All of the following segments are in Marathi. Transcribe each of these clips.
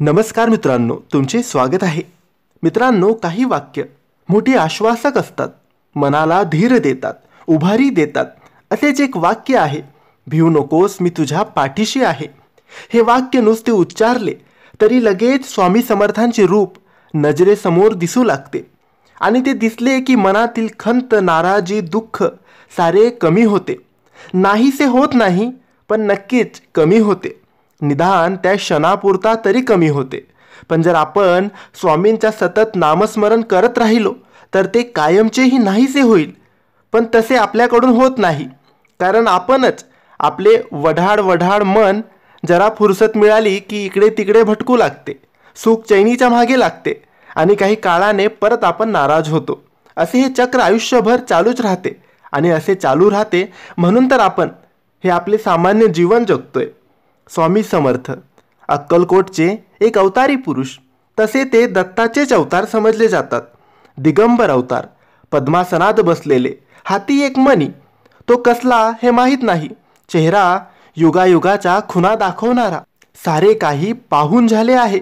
नमस्कार मित्रांनो तुमचे स्वागत आहे मित्रांनो काही वाक्य मोठी आश्वासक असतात मनाला धीर देतात उभारी देतात असेच एक वाक्य आहे भिऊ नकोस मी तुझ्या पाठीशी आहे हे वाक्य नुसते उच्चारले तरी लगेच स्वामी समर्थांचे रूप नजरेसमोर दिसू लागते आणि ते दिसले की मनातील खंत नाराजी दुःख सारे कमी होते नाहीसे होत नाही पण नक्कीच कमी होते निदान त्या क्षणापुरता तरी कमी होते पण जर आपण स्वामींच्या सतत नामस्मरण करत राहिलो तर ते कायमचेही नाहीसे होईल पण तसे आपल्याकडून होत नाही कारण आपणच आपले वढाड वढाड मन जरा फुरसत मिळाली की इकडे तिकडे भटकू लागते सुख चैनीच्या मागे लागते आणि काही काळाने परत आपण नाराज होतो असे हे चक्र आयुष्यभर चालूच राहते आणि असे चालू राहते म्हणून तर आपण हे आपले सामान्य जीवन जगतोय स्वामी समर्थ अक्कलकोटचे एक अवतारी पुरुष तसे ते दत्ताचेच अवतार समजले जातात दिगंबर अवतार पद्मासनात बसलेले हाती एक मनी तो कसला हे माहीत नाही चेहरा युगायुगाच्या खुना दाखवणारा सारे काही पाहून झाले आहे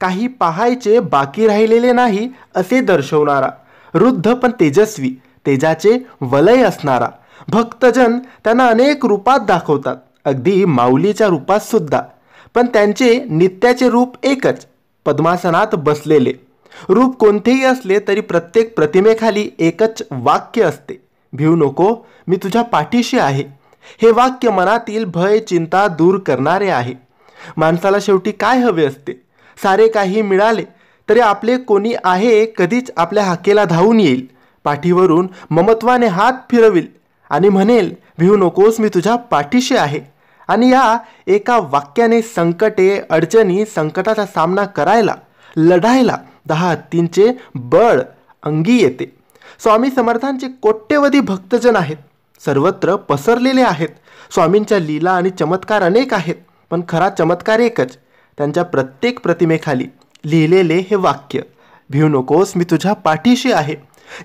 काही पाहायचे बाकी राहिलेले नाही असे दर्शवणारा रुद्ध पण तेजस्वी तेजाचे वलय असणारा भक्तजन त्यांना अनेक रूपात दाखवतात अगदी माऊलीच्या रूपात सुद्धा पण त्यांचे नित्याचे रूप एकच पद्मासनात बसलेले रूप कोणतेही असले तरी प्रत्येक प्रतिमेखाली एकच वाक्य असते भिऊ नको मी तुझ्या पाठीशी आहे हे वाक्य मनातील भय चिंता दूर करणारे आहे माणसाला शेवटी काय हवे असते सारे काही मिळाले तरी आपले कोणी आहे कधीच आपल्या हाकेला धावून येईल पाठीवरून ममत्वाने हात फिरविल आणि म्हणेल भिऊ नकोस मी तुझ्या पाठीशी आहे आणि या एका वाक्याने संकटे अडचणी संकटाचा सामना करायला लढायला दहा हत्तींचे बळ अंगी येते स्वामी समर्थांचे कोट्यवधी भक्तजन आहेत सर्वत्र पसरलेले आहेत स्वामींच्या लीला आणि चमत्कार अनेक आहेत पण खरा चमत्कार एकच त्यांच्या प्रत्येक प्रतिमेखाली लिहिलेले हे वाक्य भिऊ नकोस मी तुझ्या पाठीशी आहे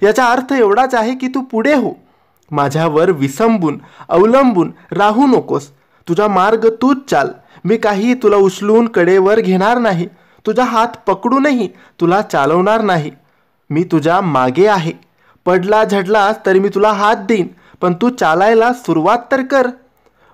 याचा अर्थ एवढाच आहे की तू पुढे हो माझ्यावर विसंबून अवलंबून राहू नकोस तुझा मार्ग तूच चाल मी काही तुला उचलून कडेवर घेणार नाही तुझा हात पकडूनही तुला चालवणार नाही मी तुझ्या मागे आहे पडला झडलास तरी मी तुला हात देईन पण तू चालायला सुरुवात तर कर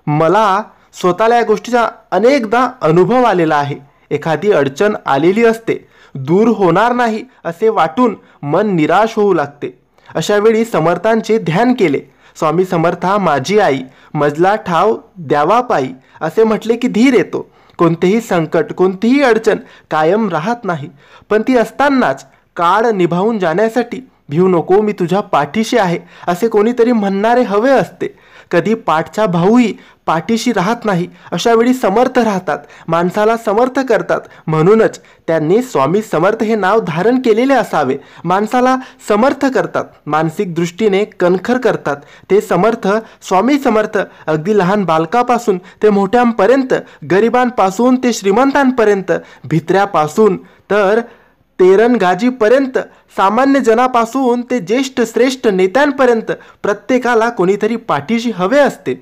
मला स्वतःला या गोष्टीचा अनेकदा अनुभव आलेला आहे एखादी अडचण आलेली असते दूर होणार नाही असे वाटून मन निराश होऊ लागते अशावेळी समर्थांचे ध्यान केले स्वामी समर्था माझी आई मजला ठाव द्यावा पायी असे म्हटले की धीर येतो कोणतेही संकट कोणतीही अडचण कायम राहत नाही पण ती असतानाच काळ निभावून जाण्यासाठी भिऊ नको मी तुझ्या पाठीशी आहे असे कोणीतरी म्हणणारे हवे असते कधी पाठचा भाऊही पाठीशी राहत नाही अशा वेळी समर्थ राहतात माणसाला समर्थ करतात म्हणूनच त्यांनी स्वामी समर्थ हे नाव धारण केलेले असावे माणसाला समर्थ करतात मानसिक दृष्टीने कणखर करतात ते समर्थ स्वामी समर्थ अगदी लहान बालकापासून ते मोठ्यांपर्यंत गरिबांपासून ते श्रीमंतांपर्यंत भित्र्यापासून तर पर्यंत सामान्य जनापासून ते ज्येष्ठ श्रेष्ठ नेत्यांपर्यंत प्रत्येकाला कोणीतरी पाठीशी हवे असते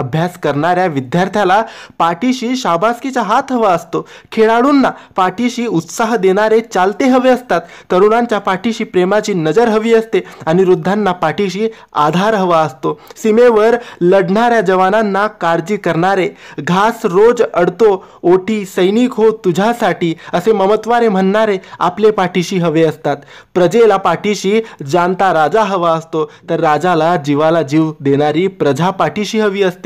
अभ्यास करणाऱ्या विद्यार्थ्याला पाठीशी शाबासकीचा हात हवा असतो खेळाडूंना पाठीशी उत्साह देणारे चालते हवे असतात तरुणांच्या पाठीशी प्रेमाची नजर हवी असते आणि वृद्धांना पाठीशी आधार हवा असतो सीमेवर लढणाऱ्या जवानांना काळजी करणारे घास रोज अडतो ओठी सैनिक हो तुझ्यासाठी असे ममत्वारे म्हणणारे आपले पाठीशी हवे असतात प्रजेला पाठीशी जाणता राजा हवा असतो तर राजाला जीवाला जीव देणारी प्रजा पाठीशी हवी असते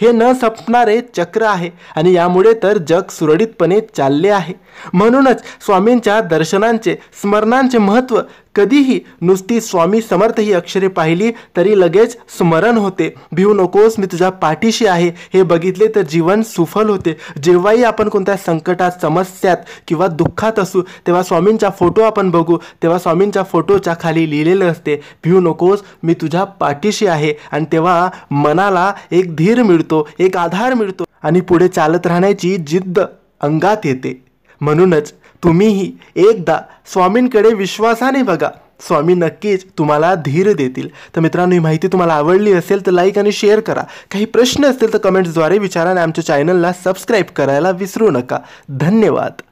हे न संपणारे चक्र आहे आणि यामुळे तर जग सुरळीतपणे चालले आहे म्हणूनच स्वामींच्या दर्शनांचे स्मरणांचे महत्त्व कधीही नुसती स्वामी समर्थ ही अक्षरे पाहिली तरी लगेच स्मरण होते भिऊ नकोस मी तुझ्या पाठीशी आहे हे बघितले तर जीवन सुफल होते जेव्हाही आपण कोणत्या संकटात समस्यात किंवा दुःखात असू तेव्हा स्वामींचा फोटो आपण बघू तेव्हा स्वामींच्या फोटोच्या खाली लिहिलेलं असते भिऊ नकोस मी तुझ्या पाठीशी आहे आणि तेव्हा मनाला एक धीर मिळतो एक आधार मिळतो आणि पुढे चालत राहण्याची जिद्द अंगात येते म्हणूनच तुम्हीही एकदा स्वामींकडे विश्वासाने बघा स्वामी नक्कीच तुम्हाला धीर देतील तर मित्रांनो ही माहिती तुम्हाला आवडली असेल तर लाईक आणि शेअर करा काही प्रश्न असतील तर कमेंट्सद्वारे विचारा आणि आमच्या चॅनलला सबस्क्राईब करायला विसरू नका धन्यवाद